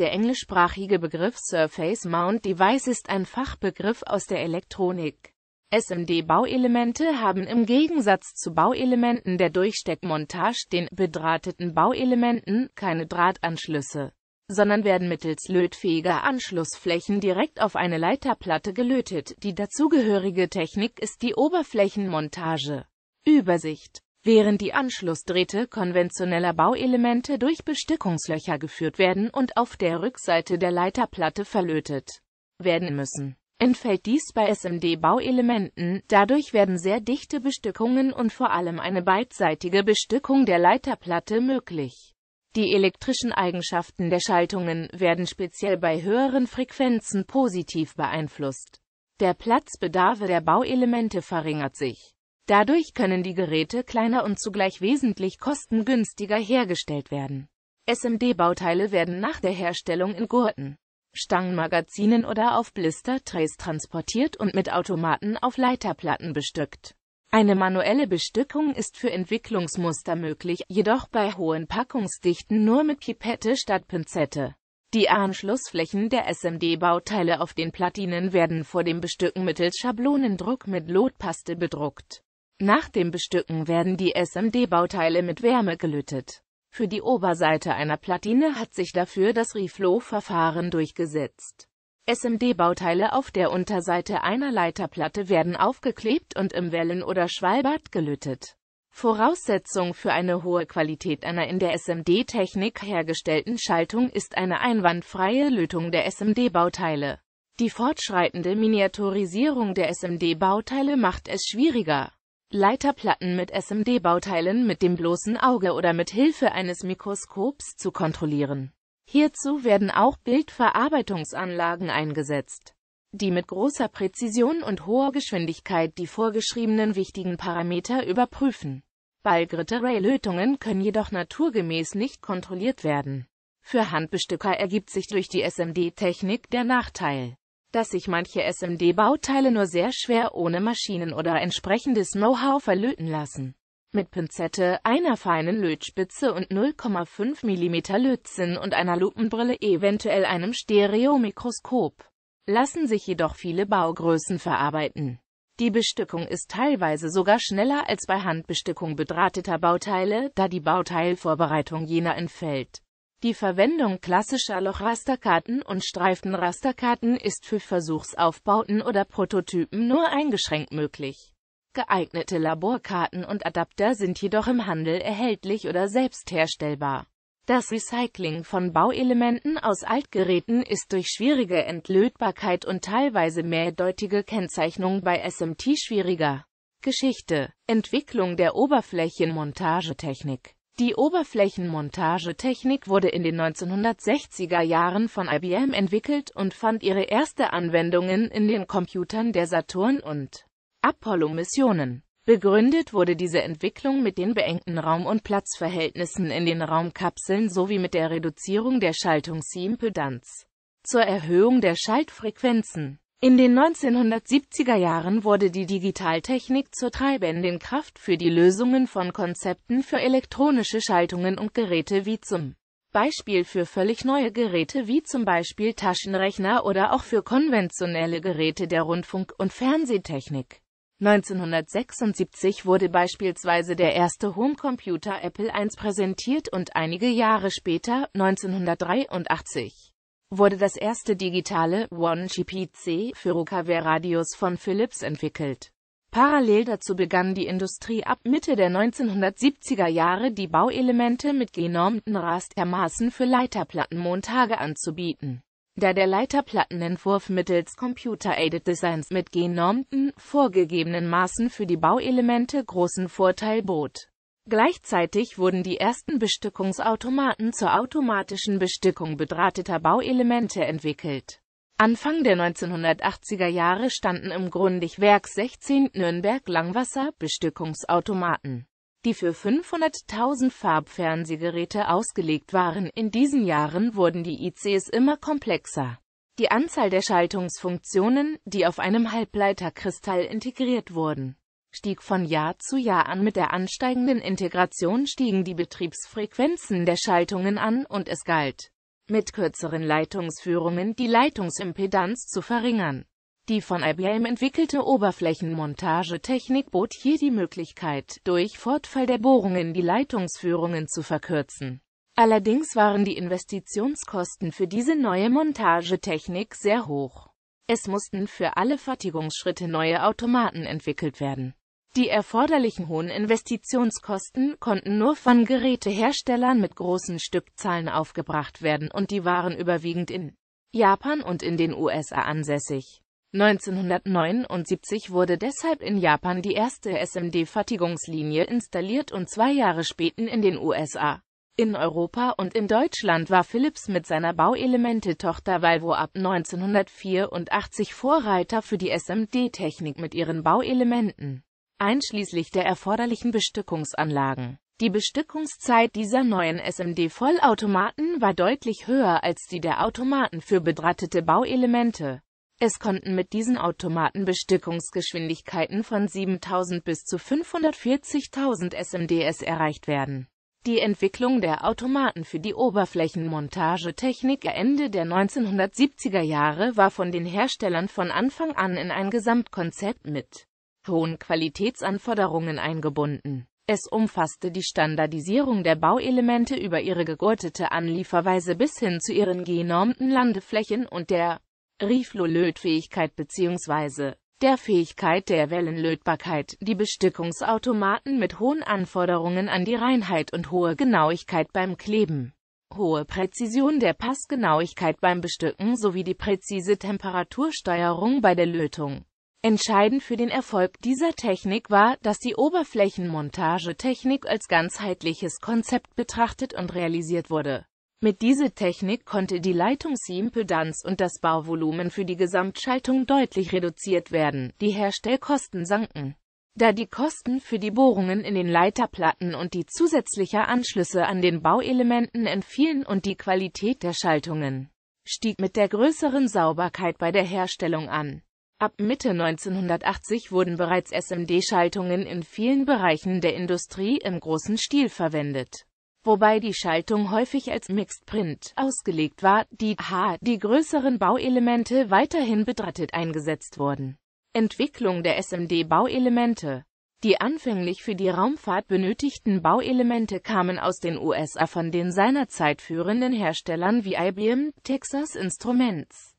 Der englischsprachige Begriff Surface Mount Device ist ein Fachbegriff aus der Elektronik. SMD-Bauelemente haben im Gegensatz zu Bauelementen der Durchsteckmontage, den bedrahteten Bauelementen, keine Drahtanschlüsse, sondern werden mittels lötfähiger Anschlussflächen direkt auf eine Leiterplatte gelötet. Die dazugehörige Technik ist die Oberflächenmontage. Übersicht während die Anschlussdrähte konventioneller Bauelemente durch Bestückungslöcher geführt werden und auf der Rückseite der Leiterplatte verlötet werden müssen. Entfällt dies bei SMD-Bauelementen, dadurch werden sehr dichte Bestückungen und vor allem eine beidseitige Bestückung der Leiterplatte möglich. Die elektrischen Eigenschaften der Schaltungen werden speziell bei höheren Frequenzen positiv beeinflusst. Der Platzbedarf der Bauelemente verringert sich. Dadurch können die Geräte kleiner und zugleich wesentlich kostengünstiger hergestellt werden. SMD-Bauteile werden nach der Herstellung in Gurten, Stangenmagazinen oder auf Blister-Trays transportiert und mit Automaten auf Leiterplatten bestückt. Eine manuelle Bestückung ist für Entwicklungsmuster möglich, jedoch bei hohen Packungsdichten nur mit Pipette statt Pinzette. Die Anschlussflächen der SMD-Bauteile auf den Platinen werden vor dem Bestücken mittels Schablonendruck mit Lotpaste bedruckt. Nach dem Bestücken werden die SMD-Bauteile mit Wärme gelötet. Für die Oberseite einer Platine hat sich dafür das Reflow-Verfahren durchgesetzt. SMD-Bauteile auf der Unterseite einer Leiterplatte werden aufgeklebt und im Wellen- oder Schwalbad gelötet. Voraussetzung für eine hohe Qualität einer in der SMD-Technik hergestellten Schaltung ist eine einwandfreie Lötung der SMD-Bauteile. Die fortschreitende Miniaturisierung der SMD-Bauteile macht es schwieriger, Leiterplatten mit SMD-Bauteilen mit dem bloßen Auge oder mit Hilfe eines Mikroskops zu kontrollieren. Hierzu werden auch Bildverarbeitungsanlagen eingesetzt, die mit großer Präzision und hoher Geschwindigkeit die vorgeschriebenen wichtigen Parameter überprüfen. Ballgritte-Ray-Lötungen können jedoch naturgemäß nicht kontrolliert werden. Für Handbestücker ergibt sich durch die SMD-Technik der Nachteil dass sich manche SMD-Bauteile nur sehr schwer ohne Maschinen oder entsprechendes Know-how verlöten lassen. Mit Pinzette, einer feinen Lötspitze und 0,5 mm Lötzinn und einer Lupenbrille eventuell einem Stereomikroskop lassen sich jedoch viele Baugrößen verarbeiten. Die Bestückung ist teilweise sogar schneller als bei Handbestückung bedrahteter Bauteile, da die Bauteilvorbereitung jener entfällt. Die Verwendung klassischer Lochrasterkarten und Streifenrasterkarten ist für Versuchsaufbauten oder Prototypen nur eingeschränkt möglich. Geeignete Laborkarten und Adapter sind jedoch im Handel erhältlich oder selbst herstellbar. Das Recycling von Bauelementen aus Altgeräten ist durch schwierige Entlötbarkeit und teilweise mehrdeutige Kennzeichnung bei SMT schwieriger. Geschichte, Entwicklung der Oberflächenmontagetechnik die Oberflächenmontagetechnik wurde in den 1960er Jahren von IBM entwickelt und fand ihre erste Anwendungen in den Computern der Saturn- und Apollo-Missionen. Begründet wurde diese Entwicklung mit den beengten Raum- und Platzverhältnissen in den Raumkapseln sowie mit der Reduzierung der Schaltungsimpedanz zur Erhöhung der Schaltfrequenzen in den 1970er Jahren wurde die Digitaltechnik zur treibenden Kraft für die Lösungen von Konzepten für elektronische Schaltungen und Geräte wie zum Beispiel für völlig neue Geräte wie zum Beispiel Taschenrechner oder auch für konventionelle Geräte der Rundfunk- und Fernsehtechnik. 1976 wurde beispielsweise der erste Homecomputer Apple I präsentiert und einige Jahre später, 1983, wurde das erste digitale One-GPC Furukaware-Radios von Philips entwickelt. Parallel dazu begann die Industrie ab Mitte der 1970er Jahre die Bauelemente mit genormten Rastermaßen für Leiterplattenmontage anzubieten. Da der Leiterplattenentwurf mittels Computer-Aided Designs mit genormten, vorgegebenen Maßen für die Bauelemente großen Vorteil bot Gleichzeitig wurden die ersten Bestückungsautomaten zur automatischen Bestückung bedrahteter Bauelemente entwickelt. Anfang der 1980er Jahre standen im Grundigwerk 16 Nürnberg-Langwasser Bestückungsautomaten, die für 500.000 Farbfernsehgeräte ausgelegt waren. In diesen Jahren wurden die ICs immer komplexer. Die Anzahl der Schaltungsfunktionen, die auf einem Halbleiterkristall integriert wurden, stieg von Jahr zu Jahr an. Mit der ansteigenden Integration stiegen die Betriebsfrequenzen der Schaltungen an, und es galt, mit kürzeren Leitungsführungen die Leitungsimpedanz zu verringern. Die von IBM entwickelte Oberflächenmontagetechnik bot hier die Möglichkeit, durch Fortfall der Bohrungen die Leitungsführungen zu verkürzen. Allerdings waren die Investitionskosten für diese neue Montagetechnik sehr hoch. Es mussten für alle Fertigungsschritte neue Automaten entwickelt werden. Die erforderlichen hohen Investitionskosten konnten nur von Geräteherstellern mit großen Stückzahlen aufgebracht werden und die waren überwiegend in Japan und in den USA ansässig. 1979 wurde deshalb in Japan die erste SMD-Fertigungslinie installiert und zwei Jahre später in den USA. In Europa und in Deutschland war Philips mit seiner Bauelemente-Tochter Valvo ab 1984 Vorreiter für die SMD-Technik mit ihren Bauelementen einschließlich der erforderlichen Bestückungsanlagen. Die Bestückungszeit dieser neuen SMD-Vollautomaten war deutlich höher als die der Automaten für bedrahtete Bauelemente. Es konnten mit diesen Automaten Bestückungsgeschwindigkeiten von 7000 bis zu 540.000 SMDs erreicht werden. Die Entwicklung der Automaten für die Oberflächenmontagetechnik Ende der 1970er Jahre war von den Herstellern von Anfang an in ein Gesamtkonzept mit hohen Qualitätsanforderungen eingebunden. Es umfasste die Standardisierung der Bauelemente über ihre gegurtete Anlieferweise bis hin zu ihren genormten Landeflächen und der Riflo-Lötfähigkeit bzw. der Fähigkeit der Wellenlötbarkeit, die Bestückungsautomaten mit hohen Anforderungen an die Reinheit und hohe Genauigkeit beim Kleben hohe Präzision der Passgenauigkeit beim Bestücken sowie die präzise Temperatursteuerung bei der Lötung. Entscheidend für den Erfolg dieser Technik war, dass die Oberflächenmontagetechnik als ganzheitliches Konzept betrachtet und realisiert wurde. Mit dieser Technik konnte die Leitungsimpedanz und das Bauvolumen für die Gesamtschaltung deutlich reduziert werden, die Herstellkosten sanken. Da die Kosten für die Bohrungen in den Leiterplatten und die zusätzlichen Anschlüsse an den Bauelementen entfielen und die Qualität der Schaltungen stieg mit der größeren Sauberkeit bei der Herstellung an. Ab Mitte 1980 wurden bereits SMD-Schaltungen in vielen Bereichen der Industrie im großen Stil verwendet. Wobei die Schaltung häufig als Mixed Print ausgelegt war, die h die größeren Bauelemente weiterhin bedrattet eingesetzt wurden. Entwicklung der SMD-Bauelemente Die anfänglich für die Raumfahrt benötigten Bauelemente kamen aus den USA von den seinerzeit führenden Herstellern wie IBM, Texas Instruments,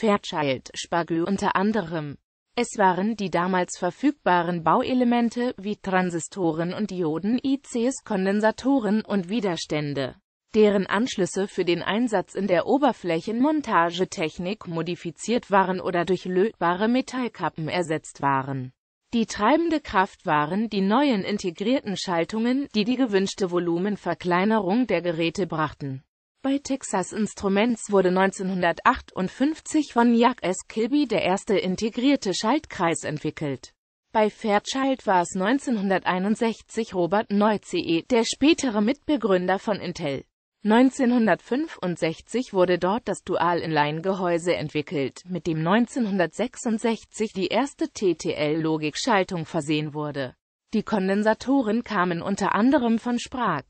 Fairchild Spargel unter anderem. Es waren die damals verfügbaren Bauelemente wie Transistoren und Dioden, ICs, Kondensatoren und Widerstände, deren Anschlüsse für den Einsatz in der Oberflächenmontagetechnik modifiziert waren oder durch lötbare Metallkappen ersetzt waren. Die treibende Kraft waren die neuen integrierten Schaltungen, die die gewünschte Volumenverkleinerung der Geräte brachten. Bei Texas Instruments wurde 1958 von Jack S. Kilby der erste integrierte Schaltkreis entwickelt. Bei Fairchild war es 1961 Robert Neucie, der spätere Mitbegründer von Intel. 1965 wurde dort das Dual-Inline-Gehäuse entwickelt, mit dem 1966 die erste ttl logik schaltung versehen wurde. Die Kondensatoren kamen unter anderem von Sprague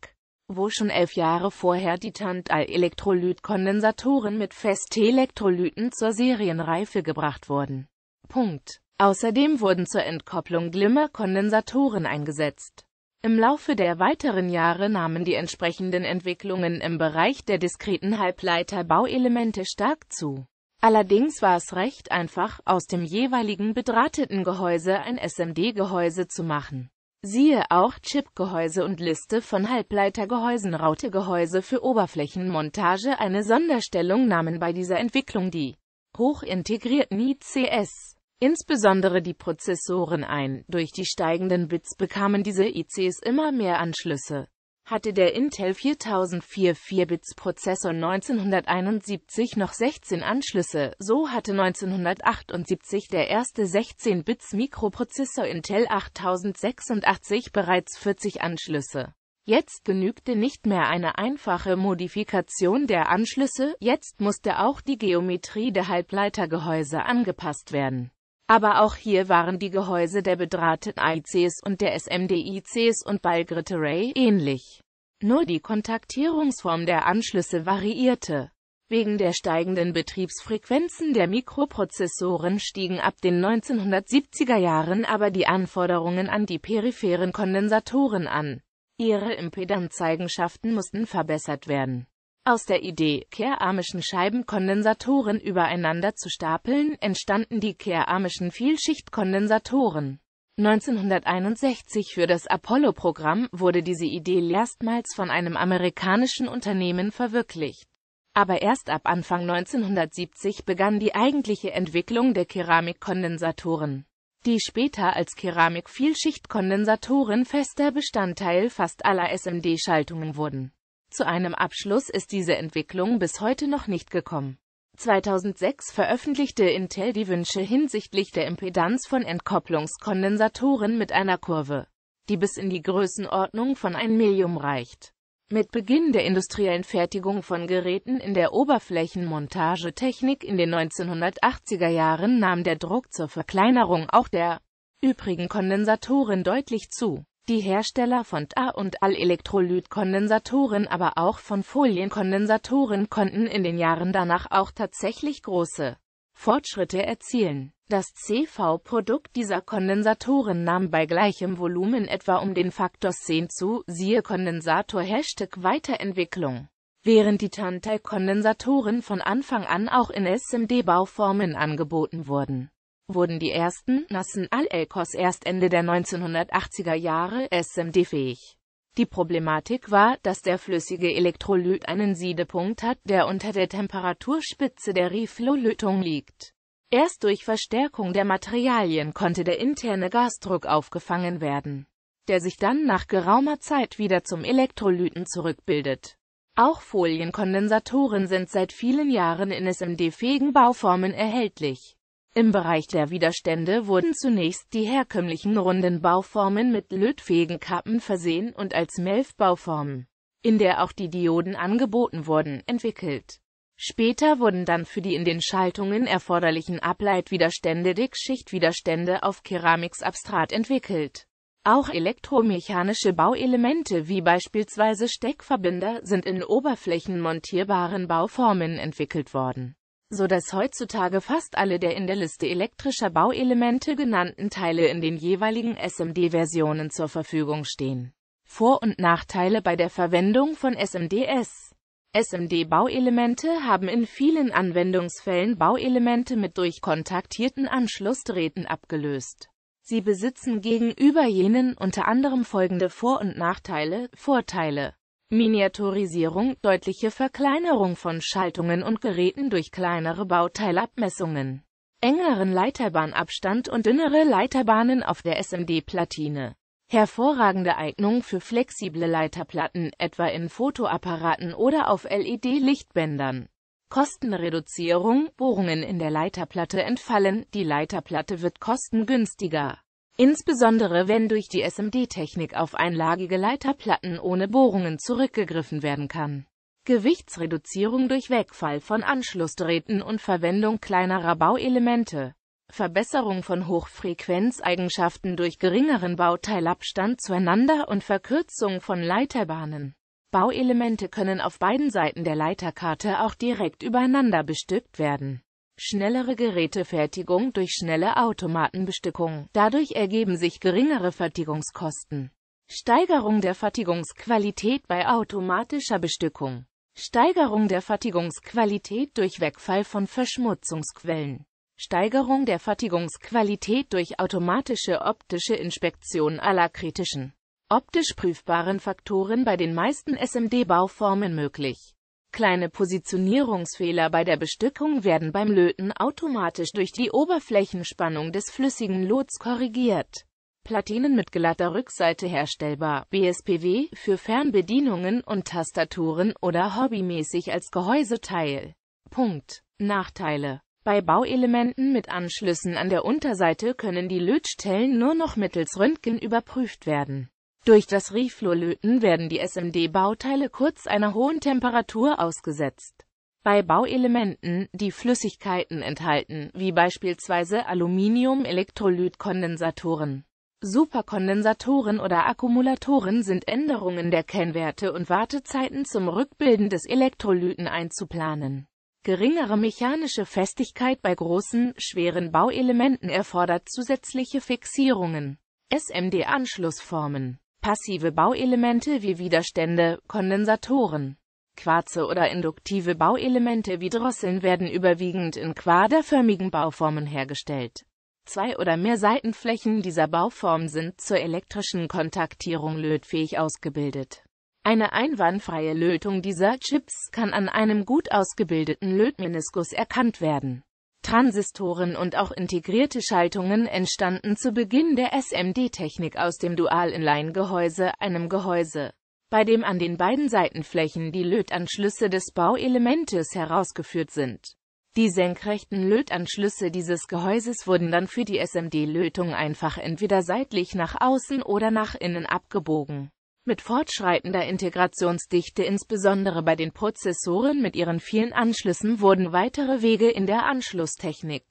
wo schon elf Jahre vorher die Tantal-Elektrolyt-Kondensatoren mit Fest-Elektrolyten zur Serienreife gebracht wurden. Punkt. Außerdem wurden zur Entkopplung Glimmer-Kondensatoren eingesetzt. Im Laufe der weiteren Jahre nahmen die entsprechenden Entwicklungen im Bereich der diskreten Halbleiter-Bauelemente stark zu. Allerdings war es recht einfach, aus dem jeweiligen bedrahteten Gehäuse ein SMD-Gehäuse zu machen. Siehe auch Chipgehäuse und Liste von Halbleitergehäusen Rautegehäuse für Oberflächenmontage Eine Sonderstellung nahmen bei dieser Entwicklung die hochintegrierten ICs, insbesondere die Prozessoren ein, durch die steigenden Bits bekamen diese ICs immer mehr Anschlüsse hatte der Intel 4004 4-Bits-Prozessor 1971 noch 16 Anschlüsse, so hatte 1978 der erste 16-Bits-Mikroprozessor Intel 8086 bereits 40 Anschlüsse. Jetzt genügte nicht mehr eine einfache Modifikation der Anschlüsse, jetzt musste auch die Geometrie der Halbleitergehäuse angepasst werden. Aber auch hier waren die Gehäuse der bedrahten ICs und der SMDICs und Ballgrid Array ähnlich. Nur die Kontaktierungsform der Anschlüsse variierte. Wegen der steigenden Betriebsfrequenzen der Mikroprozessoren stiegen ab den 1970er Jahren aber die Anforderungen an die peripheren Kondensatoren an. Ihre Impedanzeigenschaften mussten verbessert werden. Aus der Idee, keramische Scheibenkondensatoren übereinander zu stapeln, entstanden die keramischen Vielschichtkondensatoren. 1961 für das Apollo-Programm wurde diese Idee erstmals von einem amerikanischen Unternehmen verwirklicht. Aber erst ab Anfang 1970 begann die eigentliche Entwicklung der Keramikkondensatoren, die später als Keramik-Vielschichtkondensatoren fester Bestandteil fast aller SMD-Schaltungen wurden. Zu einem Abschluss ist diese Entwicklung bis heute noch nicht gekommen. 2006 veröffentlichte Intel die Wünsche hinsichtlich der Impedanz von Entkopplungskondensatoren mit einer Kurve, die bis in die Größenordnung von 1 Millium reicht. Mit Beginn der industriellen Fertigung von Geräten in der Oberflächenmontagetechnik in den 1980er Jahren nahm der Druck zur Verkleinerung auch der übrigen Kondensatoren deutlich zu. Die Hersteller von TA- und All-Elektrolyt-Kondensatoren aber auch von Folienkondensatoren konnten in den Jahren danach auch tatsächlich große Fortschritte erzielen. Das CV-Produkt dieser Kondensatoren nahm bei gleichem Volumen etwa um den Faktor 10 zu, siehe Kondensator Hashtag Weiterentwicklung. Während die Tantai-Kondensatoren von Anfang an auch in SMD-Bauformen angeboten wurden wurden die ersten nassen Al-Elkos erst Ende der 1980er Jahre SMD-fähig. Die Problematik war, dass der flüssige Elektrolyt einen Siedepunkt hat, der unter der Temperaturspitze der Reflow-Lötung liegt. Erst durch Verstärkung der Materialien konnte der interne Gasdruck aufgefangen werden, der sich dann nach geraumer Zeit wieder zum Elektrolyten zurückbildet. Auch Folienkondensatoren sind seit vielen Jahren in SMD-fähigen Bauformen erhältlich. Im Bereich der Widerstände wurden zunächst die herkömmlichen runden Bauformen mit lötfähigen Kappen versehen und als melf bauformen in der auch die Dioden angeboten wurden, entwickelt. Später wurden dann für die in den Schaltungen erforderlichen Ableitwiderstände Dickschichtwiderstände auf Keramiksabstrat entwickelt. Auch elektromechanische Bauelemente wie beispielsweise Steckverbinder sind in oberflächenmontierbaren Bauformen entwickelt worden so dass heutzutage fast alle der in der Liste elektrischer Bauelemente genannten Teile in den jeweiligen SMD-Versionen zur Verfügung stehen. Vor- und Nachteile bei der Verwendung von SMDs SMD-Bauelemente haben in vielen Anwendungsfällen Bauelemente mit durch kontaktierten Anschlussdrähten abgelöst. Sie besitzen gegenüber jenen unter anderem folgende Vor- und Nachteile, Vorteile Miniaturisierung, deutliche Verkleinerung von Schaltungen und Geräten durch kleinere Bauteilabmessungen, engeren Leiterbahnabstand und dünnere Leiterbahnen auf der SMD-Platine. Hervorragende Eignung für flexible Leiterplatten, etwa in Fotoapparaten oder auf LED-Lichtbändern. Kostenreduzierung, Bohrungen in der Leiterplatte entfallen, die Leiterplatte wird kostengünstiger insbesondere wenn durch die SMD-Technik auf einlagige Leiterplatten ohne Bohrungen zurückgegriffen werden kann. Gewichtsreduzierung durch Wegfall von Anschlussdrähten und Verwendung kleinerer Bauelemente. Verbesserung von Hochfrequenzeigenschaften durch geringeren Bauteilabstand zueinander und Verkürzung von Leiterbahnen. Bauelemente können auf beiden Seiten der Leiterkarte auch direkt übereinander bestückt werden schnellere Gerätefertigung durch schnelle Automatenbestückung. Dadurch ergeben sich geringere Fertigungskosten. Steigerung der Fertigungsqualität bei automatischer Bestückung. Steigerung der Fertigungsqualität durch Wegfall von Verschmutzungsquellen. Steigerung der Fertigungsqualität durch automatische optische Inspektion aller kritischen, optisch prüfbaren Faktoren bei den meisten SMD-Bauformen möglich. Kleine Positionierungsfehler bei der Bestückung werden beim Löten automatisch durch die Oberflächenspannung des flüssigen Lots korrigiert. Platinen mit glatter Rückseite herstellbar, BSPW, für Fernbedienungen und Tastaturen oder hobbymäßig als Gehäuseteil. Punkt. Nachteile bei Bauelementen mit Anschlüssen an der Unterseite können die Lötstellen nur noch mittels Röntgen überprüft werden. Durch das Reflurlöten werden die SMD-Bauteile kurz einer hohen Temperatur ausgesetzt. Bei Bauelementen, die Flüssigkeiten enthalten, wie beispielsweise aluminium elektrolyt kondensatoren Superkondensatoren oder Akkumulatoren sind Änderungen der Kennwerte und Wartezeiten zum Rückbilden des Elektrolyten einzuplanen. Geringere mechanische Festigkeit bei großen, schweren Bauelementen erfordert zusätzliche Fixierungen. SMD-Anschlussformen passive Bauelemente wie Widerstände, Kondensatoren. Quarze oder induktive Bauelemente wie Drosseln werden überwiegend in quaderförmigen Bauformen hergestellt. Zwei oder mehr Seitenflächen dieser Bauform sind zur elektrischen Kontaktierung lötfähig ausgebildet. Eine einwandfreie Lötung dieser Chips kann an einem gut ausgebildeten Lötmeniskus erkannt werden. Transistoren und auch integrierte Schaltungen entstanden zu Beginn der SMD-Technik aus dem Dual-Inline-Gehäuse, einem Gehäuse, bei dem an den beiden Seitenflächen die Lötanschlüsse des Bauelementes herausgeführt sind. Die senkrechten Lötanschlüsse dieses Gehäuses wurden dann für die SMD-Lötung einfach entweder seitlich nach außen oder nach innen abgebogen. Mit fortschreitender Integrationsdichte insbesondere bei den Prozessoren mit ihren vielen Anschlüssen wurden weitere Wege in der Anschlusstechnik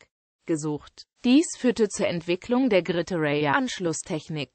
gesucht. Dies führte zur Entwicklung der Grid Array Anschlusstechnik.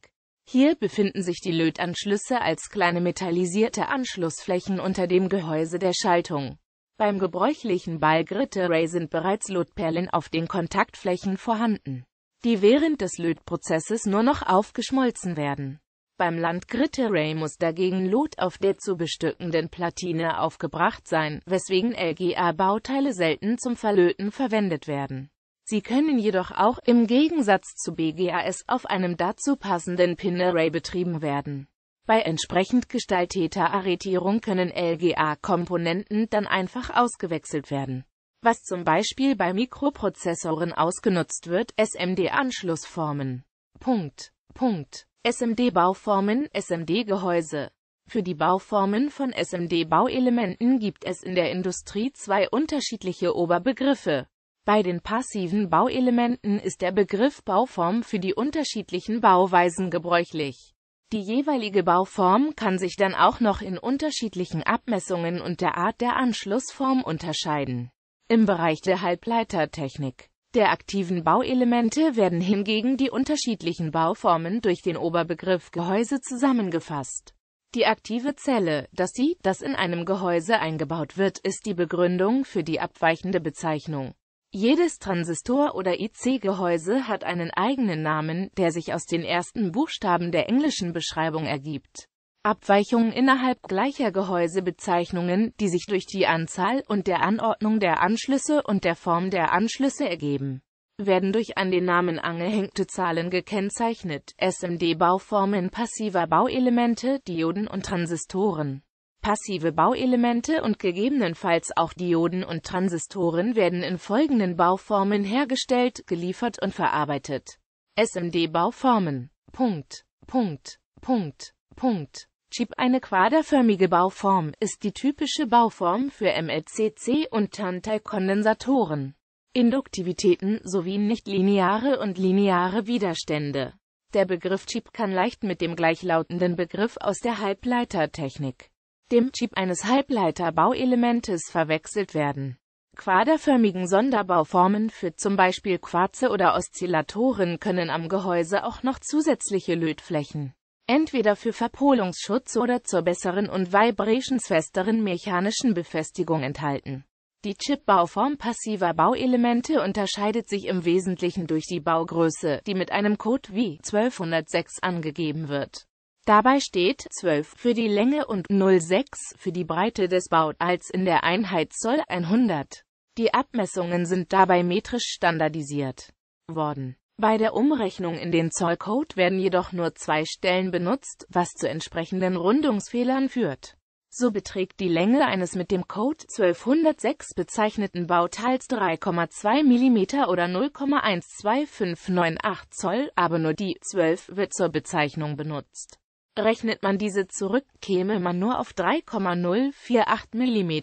Hier befinden sich die Lötanschlüsse als kleine metallisierte Anschlussflächen unter dem Gehäuse der Schaltung. Beim gebräuchlichen Ball Grid Array sind bereits Lötperlen auf den Kontaktflächen vorhanden, die während des Lötprozesses nur noch aufgeschmolzen werden. Beim Land Gritterei muss dagegen Lot auf der zu bestückenden Platine aufgebracht sein, weswegen LGA-Bauteile selten zum Verlöten verwendet werden. Sie können jedoch auch, im Gegensatz zu BGAS, auf einem dazu passenden Pin-Array betrieben werden. Bei entsprechend gestalteter Arretierung können LGA-Komponenten dann einfach ausgewechselt werden. Was zum Beispiel bei Mikroprozessoren ausgenutzt wird, SMD-Anschlussformen. Punkt. Punkt. SMD-Bauformen SMD-Gehäuse Für die Bauformen von SMD-Bauelementen gibt es in der Industrie zwei unterschiedliche Oberbegriffe. Bei den passiven Bauelementen ist der Begriff Bauform für die unterschiedlichen Bauweisen gebräuchlich. Die jeweilige Bauform kann sich dann auch noch in unterschiedlichen Abmessungen und der Art der Anschlussform unterscheiden. Im Bereich der Halbleitertechnik der aktiven Bauelemente werden hingegen die unterschiedlichen Bauformen durch den Oberbegriff Gehäuse zusammengefasst. Die aktive Zelle, dass Sie, das in einem Gehäuse eingebaut wird, ist die Begründung für die abweichende Bezeichnung. Jedes Transistor- oder IC-Gehäuse hat einen eigenen Namen, der sich aus den ersten Buchstaben der englischen Beschreibung ergibt Abweichungen innerhalb gleicher Gehäusebezeichnungen, die sich durch die Anzahl und der Anordnung der Anschlüsse und der Form der Anschlüsse ergeben, werden durch an den Namen angehängte Zahlen gekennzeichnet, SMD-Bauformen passiver Bauelemente, Dioden und Transistoren. Passive Bauelemente und gegebenenfalls auch Dioden und Transistoren werden in folgenden Bauformen hergestellt, geliefert und verarbeitet. SMD-Bauformen. Punkt. Punkt. Punkt. Punkt. Chip eine quaderförmige Bauform, ist die typische Bauform für MLCC- und tantei kondensatoren Induktivitäten sowie nichtlineare und lineare Widerstände. Der Begriff Chip kann leicht mit dem gleichlautenden Begriff aus der Halbleitertechnik, dem Chip eines Halbleiterbauelementes, verwechselt werden. Quaderförmigen Sonderbauformen für zum Beispiel Quarze oder Oszillatoren können am Gehäuse auch noch zusätzliche Lötflächen entweder für Verpolungsschutz oder zur besseren und vibrationsfesteren mechanischen Befestigung enthalten. Die Chip-Bauform passiver Bauelemente unterscheidet sich im Wesentlichen durch die Baugröße, die mit einem Code wie 1206 angegeben wird. Dabei steht 12 für die Länge und 06 für die Breite des Bauteils in der Einheit Zoll 100. Die Abmessungen sind dabei metrisch standardisiert worden. Bei der Umrechnung in den Zollcode werden jedoch nur zwei Stellen benutzt, was zu entsprechenden Rundungsfehlern führt. So beträgt die Länge eines mit dem Code 1206 bezeichneten Bauteils 3,2 mm oder 0,12598 Zoll, aber nur die 12 wird zur Bezeichnung benutzt. Rechnet man diese zurück, käme man nur auf 3,048 mm.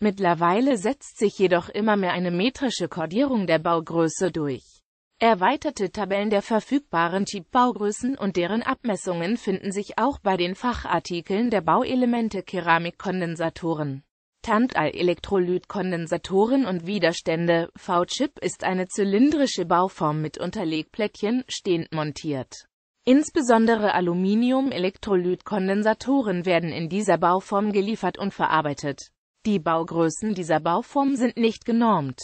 Mittlerweile setzt sich jedoch immer mehr eine metrische Kodierung der Baugröße durch. Erweiterte Tabellen der verfügbaren Tiefbaugrößen und deren Abmessungen finden sich auch bei den Fachartikeln der Bauelemente Keramikkondensatoren. Tantal-Elektrolytkondensatoren und Widerstände V-Chip ist eine zylindrische Bauform mit Unterlegplättchen, stehend montiert. Insbesondere Aluminium-Elektrolytkondensatoren werden in dieser Bauform geliefert und verarbeitet. Die Baugrößen dieser Bauform sind nicht genormt.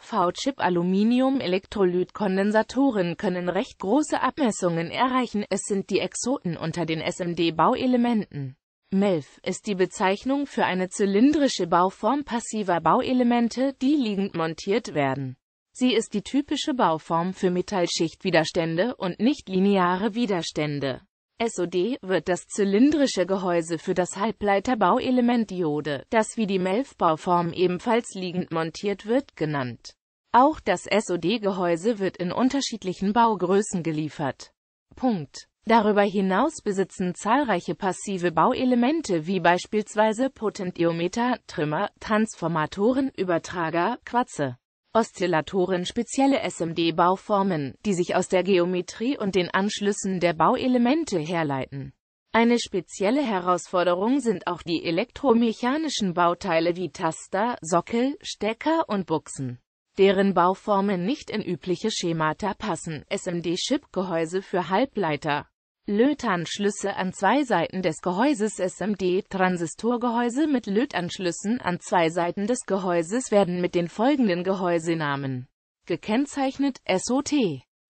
V-Chip aluminium elektrolyt kondensatoren können recht große Abmessungen erreichen, es sind die Exoten unter den SMD-Bauelementen. MELF ist die Bezeichnung für eine zylindrische Bauform passiver Bauelemente, die liegend montiert werden. Sie ist die typische Bauform für Metallschichtwiderstände und nicht lineare Widerstände. SOD wird das zylindrische Gehäuse für das Halbleiterbauelement Diode, das wie die MELF-Bauform ebenfalls liegend montiert wird, genannt. Auch das SOD-Gehäuse wird in unterschiedlichen Baugrößen geliefert. Punkt. Darüber hinaus besitzen zahlreiche passive Bauelemente wie beispielsweise Potentiometer, Trimmer, Transformatoren, Übertrager, Quatze, Oszillatoren spezielle SMD-Bauformen, die sich aus der Geometrie und den Anschlüssen der Bauelemente herleiten. Eine spezielle Herausforderung sind auch die elektromechanischen Bauteile wie Taster, Sockel, Stecker und Buchsen, deren Bauformen nicht in übliche Schemata passen, SMD-Chip-Gehäuse für Halbleiter. Lötanschlüsse an zwei Seiten des Gehäuses SMD-Transistorgehäuse mit Lötanschlüssen an zwei Seiten des Gehäuses werden mit den folgenden Gehäusenamen gekennzeichnet SOT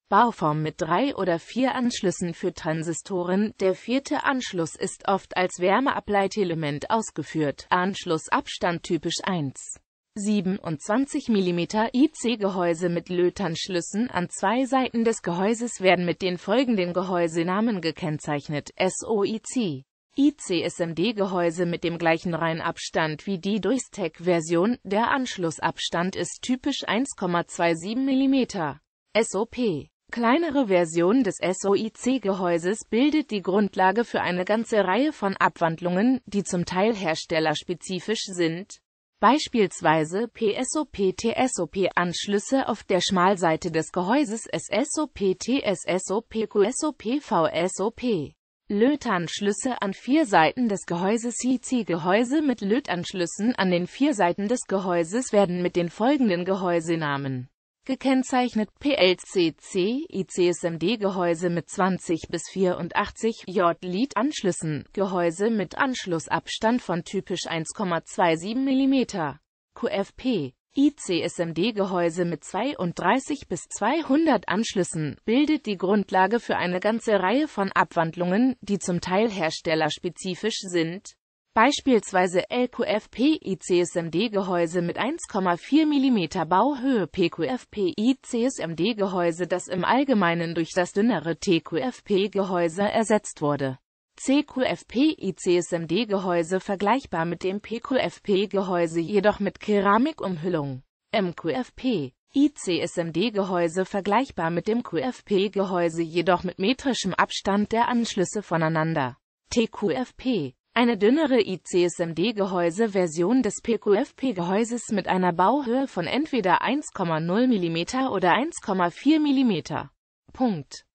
Bauform mit drei oder vier Anschlüssen für Transistoren, der vierte Anschluss ist oft als Wärmeableitelement ausgeführt, Anschlussabstand typisch 1. 27 mm IC-Gehäuse mit Lötanschlüssen an zwei Seiten des Gehäuses werden mit den folgenden Gehäusenamen gekennzeichnet: SOIC. IC-SMD-Gehäuse mit dem gleichen Reihenabstand wie die Durstec-Version, der Anschlussabstand ist typisch 1,27 mm. SOP. Kleinere Version des SOIC-Gehäuses bildet die Grundlage für eine ganze Reihe von Abwandlungen, die zum Teil herstellerspezifisch sind Beispielsweise PSOP-TSOP-Anschlüsse auf der Schmalseite des Gehäuses SSOP-TSSOP-QSOP-VSOP. Lötanschlüsse an vier Seiten des Gehäuses cc gehäuse mit Lötanschlüssen an den vier Seiten des Gehäuses werden mit den folgenden Gehäusenamen gekennzeichnet PLCC, ICSMD-Gehäuse mit 20 bis 84 J-Lead-Anschlüssen, Gehäuse mit Anschlussabstand von typisch 1,27 mm, QFP. ICSMD-Gehäuse mit 32 bis 200 Anschlüssen bildet die Grundlage für eine ganze Reihe von Abwandlungen, die zum Teil herstellerspezifisch sind Beispielsweise lqfp icsmd gehäuse mit 1,4 mm Bauhöhe pqfp icsmd gehäuse das im Allgemeinen durch das dünnere TQFP-Gehäuse ersetzt wurde. CQFP-ICSMD-Gehäuse vergleichbar mit dem PQFP-Gehäuse jedoch mit Keramikumhüllung. MQFP ICSMD-Gehäuse vergleichbar mit dem QFP-Gehäuse jedoch mit metrischem Abstand der Anschlüsse voneinander. TQFP eine dünnere ICSMD-Gehäuse-Version des PQFP-Gehäuses mit einer Bauhöhe von entweder 1,0 mm oder 1,4 mm. Punkt.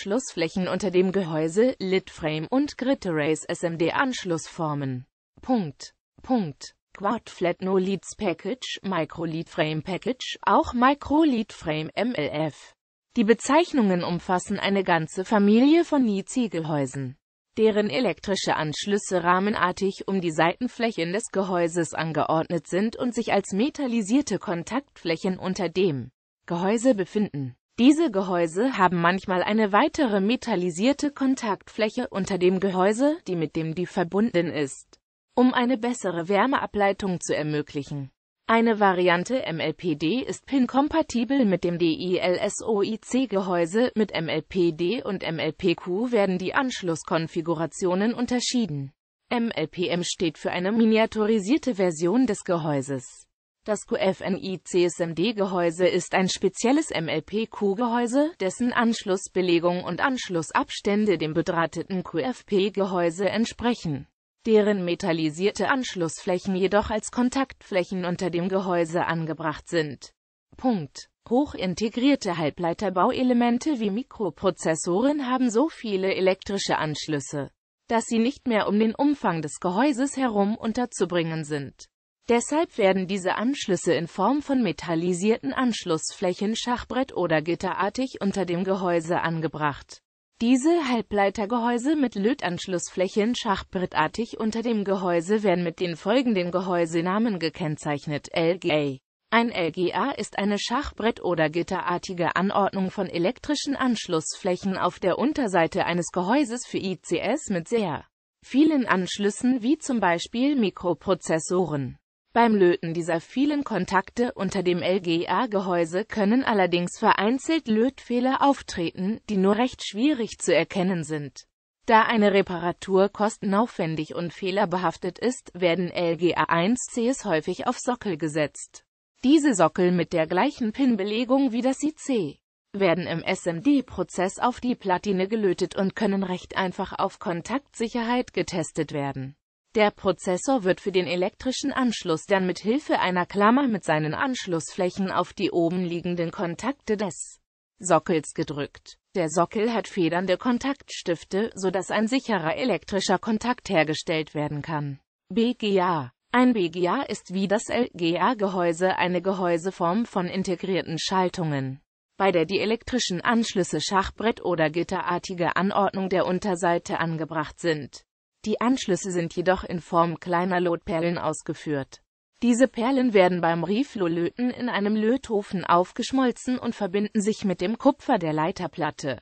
Schlussflächen unter dem Gehäuse, Lidframe und Gritterace SMD-Anschlussformen. Punkt. Punkt. Quad Flat No Leads Package, Micro Lead Frame Package, auch Micro Lead Frame MLF. Die Bezeichnungen umfassen eine ganze Familie von IC-Gehäusen deren elektrische Anschlüsse rahmenartig um die Seitenflächen des Gehäuses angeordnet sind und sich als metallisierte Kontaktflächen unter dem Gehäuse befinden. Diese Gehäuse haben manchmal eine weitere metallisierte Kontaktfläche unter dem Gehäuse, die mit dem die verbunden ist, um eine bessere Wärmeableitung zu ermöglichen. Eine Variante MLPD ist PIN-kompatibel mit dem DILSOIC-Gehäuse. Mit MLPD und MLPQ werden die Anschlusskonfigurationen unterschieden. MLPM steht für eine miniaturisierte Version des Gehäuses. Das QFNI-CSMD-Gehäuse ist ein spezielles MLPQ-Gehäuse, dessen Anschlussbelegung und Anschlussabstände dem bedrahteten QFP-Gehäuse entsprechen deren metallisierte Anschlussflächen jedoch als Kontaktflächen unter dem Gehäuse angebracht sind. Punkt. Hochintegrierte Halbleiterbauelemente wie Mikroprozessoren haben so viele elektrische Anschlüsse, dass sie nicht mehr um den Umfang des Gehäuses herum unterzubringen sind. Deshalb werden diese Anschlüsse in Form von metallisierten Anschlussflächen Schachbrett oder gitterartig unter dem Gehäuse angebracht. Diese Halbleitergehäuse mit Lötanschlussflächen schachbrettartig unter dem Gehäuse werden mit den folgenden Gehäusenamen gekennzeichnet LGA. Ein LGA ist eine Schachbrett- oder gitterartige Anordnung von elektrischen Anschlussflächen auf der Unterseite eines Gehäuses für ICs mit sehr vielen Anschlüssen wie zum Beispiel Mikroprozessoren. Beim Löten dieser vielen Kontakte unter dem LGA-Gehäuse können allerdings vereinzelt Lötfehler auftreten, die nur recht schwierig zu erkennen sind. Da eine Reparatur kostenaufwendig und fehlerbehaftet ist, werden LGA1Cs häufig auf Sockel gesetzt. Diese Sockel mit der gleichen Pinbelegung wie das IC werden im SMD-Prozess auf die Platine gelötet und können recht einfach auf Kontaktsicherheit getestet werden der Prozessor wird für den elektrischen Anschluss dann mit Hilfe einer Klammer mit seinen Anschlussflächen auf die oben liegenden Kontakte des Sockels gedrückt. Der Sockel hat federnde Kontaktstifte, sodass ein sicherer elektrischer Kontakt hergestellt werden kann. BGA Ein BGA ist wie das LGA-Gehäuse eine Gehäuseform von integrierten Schaltungen bei der die elektrischen Anschlüsse Schachbrett oder gitterartige Anordnung der Unterseite angebracht sind. Die Anschlüsse sind jedoch in Form kleiner Lotperlen ausgeführt. Diese Perlen werden beim Rieflolöten in einem Lötofen aufgeschmolzen und verbinden sich mit dem Kupfer der Leiterplatte